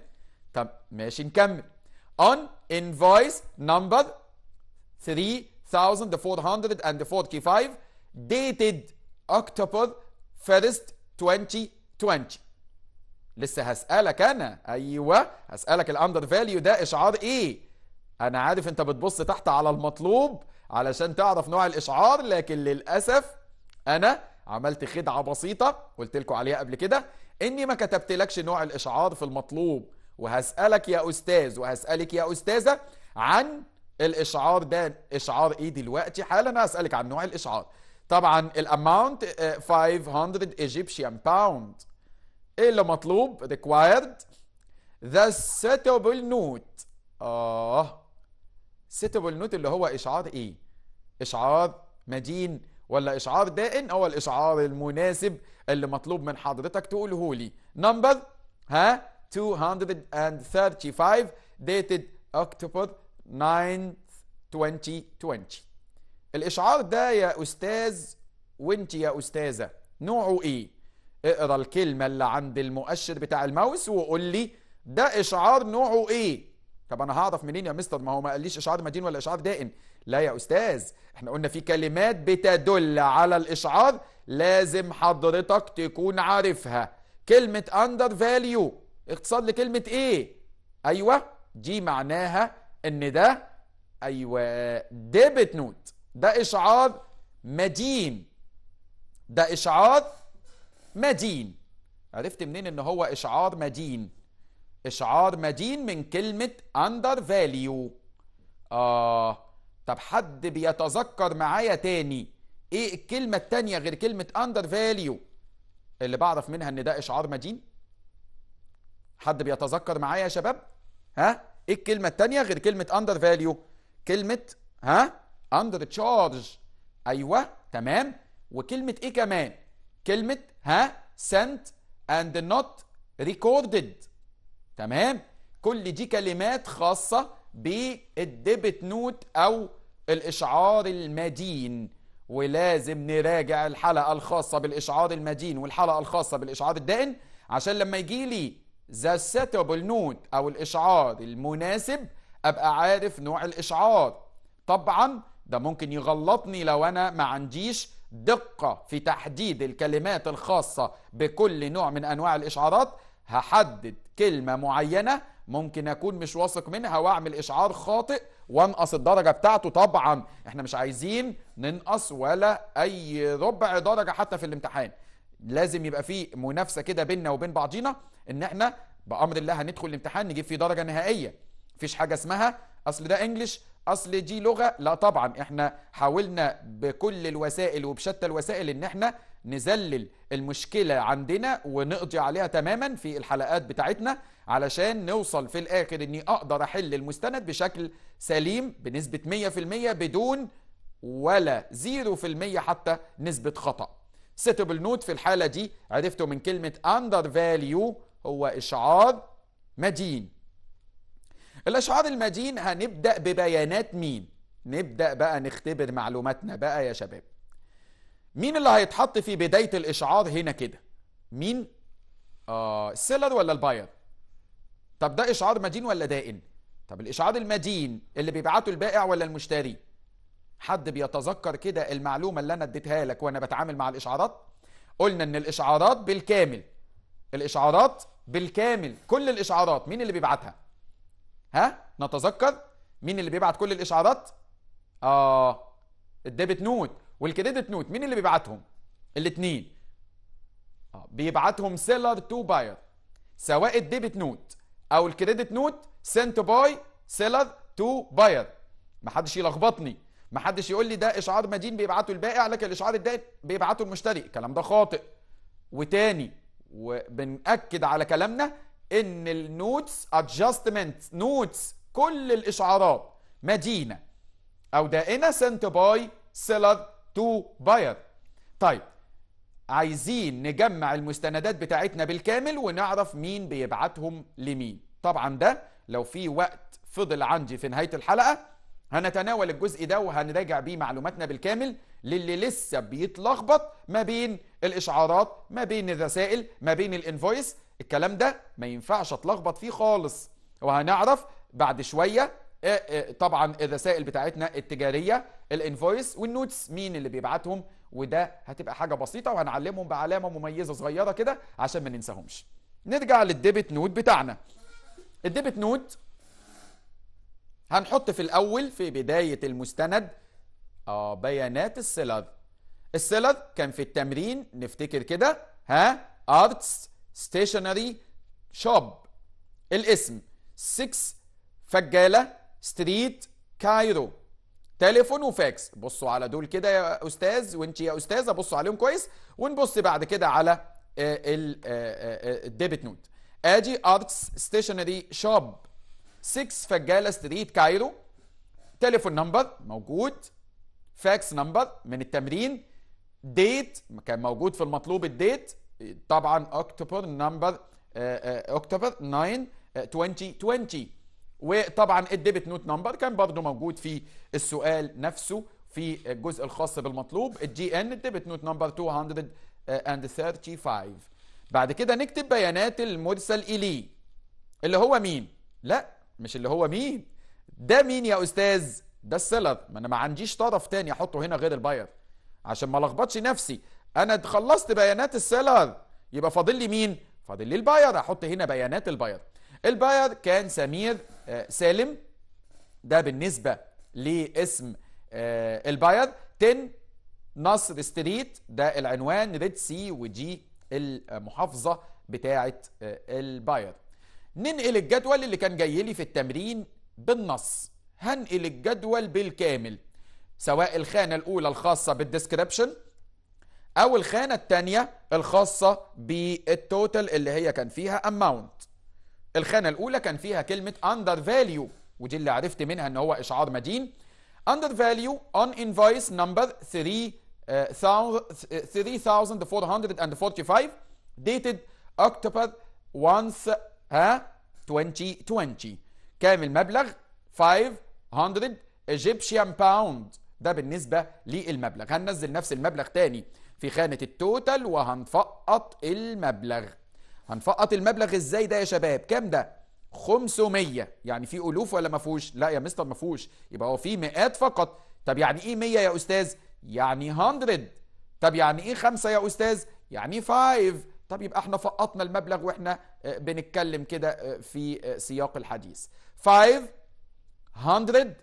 طب ماشي نكمل on invoice number 3 1445 dated October 1st 2020 لسه هسألك أنا أيوة هسألك الأندر فاليو ده إشعار إيه أنا عارف أنت بتبص تحت على المطلوب علشان تعرف نوع الإشعار لكن للأسف أنا عملت خدعة بسيطة قلت لكم عليها قبل كده إني ما كتبتلكش نوع الإشعار في المطلوب وهسألك يا أستاذ وهسألك يا أستاذة عن الاشعار ده اشعار ايه دلوقتي حالا هسالك عن نوع الاشعار طبعا الاماونت 500 ايجيبشن باوند ايه اللي مطلوب ريكوايرد ذا سيتابل نوت اه سيتابل نوت اللي هو اشعار ايه اشعار مدين ولا اشعار دائن او الاشعار المناسب اللي مطلوب من حضرتك تقوله لي نمبر ها 235 dated October 9 2020 الإشعار ده يا أستاذ وانت يا أستاذة نوعه إيه؟ اقرا الكلمة اللي عند المؤشر بتاع الماوس وقول لي ده إشعار نوعه إيه؟ طب أنا هعرف منين يا مستر ما هو ما قاليش إشعار مدين ولا إشعار دائم لا يا أستاذ احنا قلنا في كلمات بتدل على الإشعار لازم حضرتك تكون عارفها كلمة أندر فاليو اقتصاد لكلمة إيه؟ أيوه دي معناها ان ده ايوه ديبت نوت ده اشعار مدين ده اشعار مدين عرفت منين ان هو اشعار مدين اشعار مدين من كلمه اندر فاليو اه طب حد بيتذكر معايا تاني ايه الكلمه التانيه غير كلمه اندر فاليو اللي بعرف منها ان ده اشعار مدين حد بيتذكر معايا يا شباب ها ايه الكلمه الثانيه غير كلمه اندر فاليو كلمه ها اندر تشارج ايوه تمام وكلمه ايه كمان كلمه ها سنت اند نوت ريكوردد تمام كل دي كلمات خاصه بالديبت نوت او الاشعار المدين ولازم نراجع الحلقه الخاصه بالاشعار المدين والحلقه الخاصه بالاشعار الدائن عشان لما يجي لي ذا سيتابل نوت او الاشعار المناسب ابقى عارف نوع الاشعار طبعا ده ممكن يغلطني لو انا ما عنديش دقة في تحديد الكلمات الخاصة بكل نوع من انواع الاشعارات هحدد كلمة معينة ممكن اكون مش واثق منها واعمل اشعار خاطئ وانقص الدرجة بتاعته طبعا احنا مش عايزين ننقص ولا اي ربع درجة حتى في الامتحان لازم يبقى في منافسه كده بيننا وبين بعضينا ان احنا بامر الله هندخل الامتحان نجيب فيه درجه نهائيه مفيش حاجه اسمها اصل ده انجلش اصل دي لغه لا طبعا احنا حاولنا بكل الوسائل وبشتى الوسائل ان احنا نذلل المشكله عندنا ونقضي عليها تماما في الحلقات بتاعتنا علشان نوصل في الاخر اني اقدر احل المستند بشكل سليم بنسبه 100% بدون ولا 0% حتى نسبه خطأ سيتبل نوت في الحالة دي عرفته من كلمة اندر فاليو هو إشعار مدين الإشعار المدين هنبدأ ببيانات مين نبدأ بقى نختبر معلوماتنا بقى يا شباب مين اللي هيتحط في بداية الإشعار هنا كده مين آه السيلر ولا الباير طب ده إشعار مدين ولا دائن طب الإشعار المدين اللي بيبعته البائع ولا المشتري حد بيتذكر كده المعلومة اللي أنا اديتها لك وأنا بتعامل مع الإشعارات قلنا إن الإشعارات بالكامل الإشعارات بالكامل كل الإشعارات مين اللي بيبعتها ها نتذكر مين اللي بيبعت كل الإشعارات آه الديبت نوت والكريدت نوت مين اللي بيبعتهم الاثنين آه. بيبعتهم سيلر تو باير سواء الديبت نوت او الكريدت نوت سنت باي سيلر تو باير محدش يلخبطني ما حدش يقول لي ده اشعار مدين بيبعته البائع لكن الاشعار الدائم بيبعته المشتري الكلام ده خاطئ وتاني وبنأكد على كلامنا ان النوتس ادجستمنت نوتس كل الاشعارات مدينه او دائنه سنت باي سيلر تو باير طيب عايزين نجمع المستندات بتاعتنا بالكامل ونعرف مين بيبعتهم لمين طبعا ده لو في وقت فضل عندي في نهايه الحلقه هنتناول الجزء ده وهنراجع بيه معلوماتنا بالكامل للي لسه بيتلخبط ما بين الاشعارات ما بين الرسائل ما بين الانفويس الكلام ده ما ينفعش اتلخبط فيه خالص وهنعرف بعد شويه آه، آه، طبعا الرسائل بتاعتنا التجاريه الانفويس والنوتس مين اللي بيبعتهم وده هتبقى حاجه بسيطه وهنعلمهم بعلامه مميزه صغيره كده عشان ما ننساهمش نرجع للديبت نوت بتاعنا الديبت نوت هنحط في الأول في بداية المستند آه بيانات السيلر السيلر كان في التمرين نفتكر كده ها أرتس ستيشنري شوب الاسم 6 فجالة ستريت كايرو تليفون وفاكس بصوا على دول كده يا أستاذ وانت يا أستاذة بصوا عليهم كويس ونبص بعد كده على الديبت نوت اجي ارتس ستيشنري شوب 6 فجاله ستريت كايرو تليفون نمبر موجود فاكس نمبر من التمرين ديت كان موجود في المطلوب الديت طبعا اكتوبر نمبر اكتوبر 9 2020 وطبعا الديبت نوت نمبر كان برضو موجود في السؤال نفسه في الجزء الخاص بالمطلوب الجي ان الديبت نوت نمبر 235 بعد كده نكتب بيانات المرسل اليه اللي هو مين لا مش اللي هو مين ده مين يا استاذ ده السيلر ما انا ما عنديش طرف تاني احطه هنا غير الباير عشان ما لخبطش نفسي انا خلصت بيانات السيلر يبقى فاضل لي مين فاضل لي الباير احط هنا بيانات الباير الباير كان سمير آه، سالم ده بالنسبه لاسم آه، الباير 10 نصر ستريت ده العنوان ريد سي ودي المحافظه بتاعه آه، الباير ننقل الجدول اللي كان جاي لي في التمرين بالنص هنقل الجدول بالكامل سواء الخانة الأولى الخاصة بالديسكريبشن أو الخانة الثانية الخاصة بالتوتال اللي هي كان فيها أماونت الخانة الأولى كان فيها كلمة under value ودي اللي عرفت منها إن هو إشعار مدين under value on invoice number 3445 آه، dated October 1 ها 2020 كام المبلغ 500 ايجيبشن باوند ده بالنسبة للمبلغ هننزل نفس المبلغ تاني في خانة التوتال وهنفقط المبلغ هنفقط المبلغ ازاي ده يا شباب كام ده 500 يعني في الوف ولا ما فيهوش لا يا مستر ما فيهوش يبقى هو في مئات فقط طب يعني ايه 100 يا استاذ يعني 100 طب يعني ايه 5 يا استاذ يعني 5 طب يبقى احنا فقطنا المبلغ واحنا آه، بنتكلم كده آه، في آه، سياق الحديث 500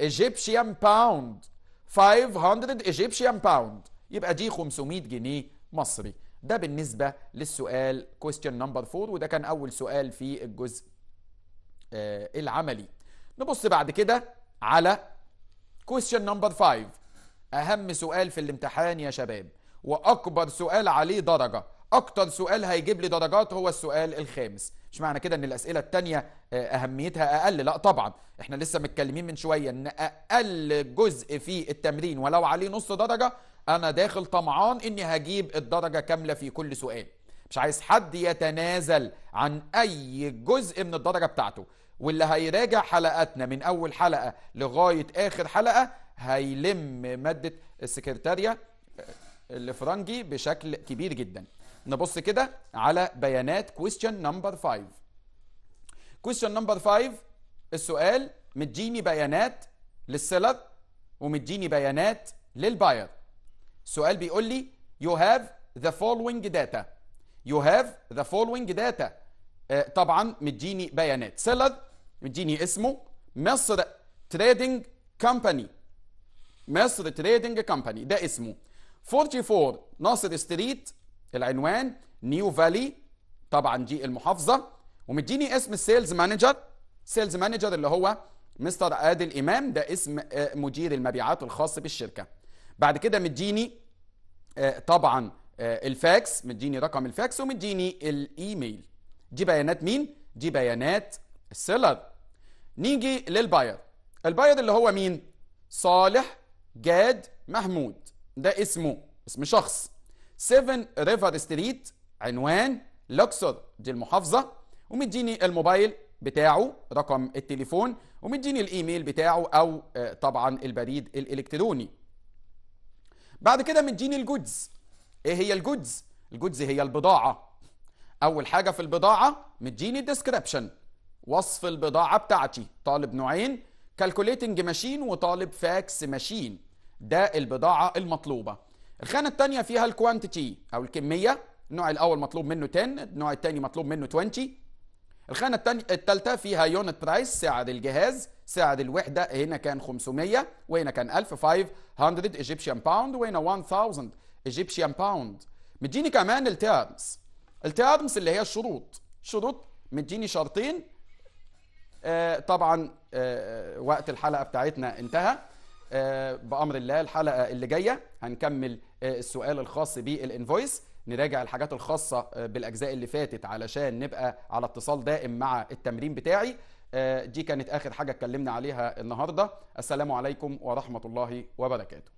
ايجيبشيان باوند 500 ايجيبشيان باوند يبقى دي 500 جنيه مصري ده بالنسبة للسؤال question نمبر 4 وده كان أول سؤال في الجزء العملي نبص بعد كده على question نمبر 5 أهم سؤال في الامتحان يا شباب وأكبر سؤال عليه درجة اكتر سؤال هيجيب لي درجات هو السؤال الخامس مش معنى كده ان الاسئله الثانيه آه، اهميتها اقل لا طبعا احنا لسه متكلمين من شويه ان اقل جزء في التمرين ولو عليه نص درجه انا داخل طمعان اني هجيب الدرجه كامله في كل سؤال مش عايز حد يتنازل عن اي جزء من الدرجه بتاعته واللي هيراجع حلقاتنا من اول حلقه لغايه اخر حلقه هيلم ماده السكرتاريه آه، الفرنجي بشكل كبير جدا نبص كده على بيانات كويستشن نمبر 5 كويستشن نمبر 5 السؤال مديني بيانات للسيلر ومديني بيانات للباير السؤال بيقول لي you have the following data you have the following data آه، طبعا مديني بيانات سيلر مديني اسمه مصر تريدنج كومباني مصر تريدنج كومباني ده اسمه 44 ناصر ستريت العنوان نيو فالي طبعا دي المحافظه ومديني اسم السيلز مانجر سيلز مانجر اللي هو مستر عادل امام ده اسم آه، مدير المبيعات الخاص بالشركه بعد كده مديني آه، طبعا آه، الفاكس مديني رقم الفاكس ومديني الايميل دي بيانات مين دي بيانات السيلر نيجي للباير الباير اللي هو مين صالح جاد محمود ده اسمه اسم شخص 7 ريفر ستريت عنوان لوكسور دي المحافظة ومديني الموبايل بتاعه رقم التليفون ومديني الايميل بتاعه او آه، طبعا البريد الالكتروني بعد كده مديني الجودز ايه هي الجودز الجودز هي البضاعة اول حاجة في البضاعة مديني الديسكريبشن وصف البضاعة بتاعتي طالب نوعين كالكوليتنج ماشين وطالب فاكس ماشين ده البضاعة المطلوبة الخانه الثانيه فيها الكوانتيتي او الكميه النوع الاول مطلوب منه 10 النوع الثاني مطلوب منه 20 الخانه الثالثه فيها يونت برايس سعر الجهاز سعر الوحده هنا كان 500 وهنا كان 1500 ايجيبشن باوند وهنا 1000 ايجيبشن باوند مديني كمان التيرمز التيرمز اللي هي الشروط شروط مديني شرطين آه طبعا آه وقت الحلقه بتاعتنا انتهى آه بامر الله الحلقه اللي جايه هنكمل آه، السؤال الخاص بالانفويس نراجع الحاجات الخاصة آه، بالأجزاء اللي فاتت علشان نبقى على اتصال دائم مع التمرين بتاعي آه، دي كانت آخر حاجة اتكلمنا عليها النهاردة السلام عليكم ورحمة الله وبركاته